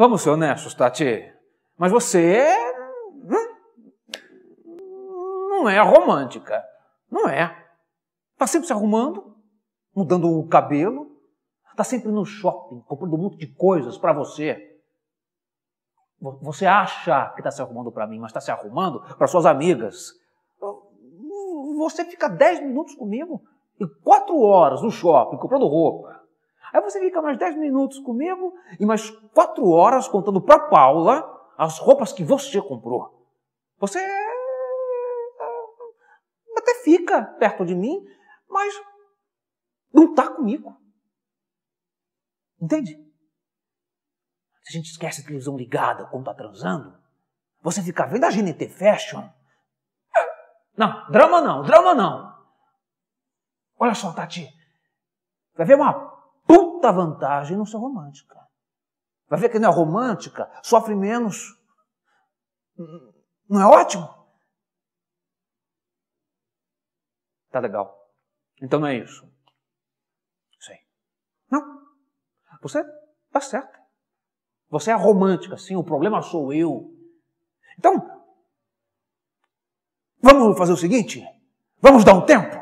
Vamos ser honestos, Tati. Mas você é, hum, não é romântica. Não é. Está sempre se arrumando, mudando o cabelo, está sempre no shopping, comprando um monte de coisas para você. Você acha que está se arrumando para mim, mas está se arrumando para suas amigas. Você fica 10 minutos comigo e 4 horas no shopping comprando roupa. Aí você fica mais 10 minutos comigo e mais 4 horas contando para Paula as roupas que você comprou. Você ah, até fica perto de mim, mas não está comigo. Entende? Se a gente esquece a televisão ligada quando está transando, você fica vendo a GNT Fashion. Não, drama não, drama não. Olha só, Tati. Vai ver uma puta vantagem não ser romântica. Vai ver que não é romântica, sofre menos. Não é ótimo? Tá legal. Então não é isso. Sim. Não. Você tá certo, Você é romântica, sim. O problema sou eu. Então, vamos fazer o seguinte: vamos dar um tempo.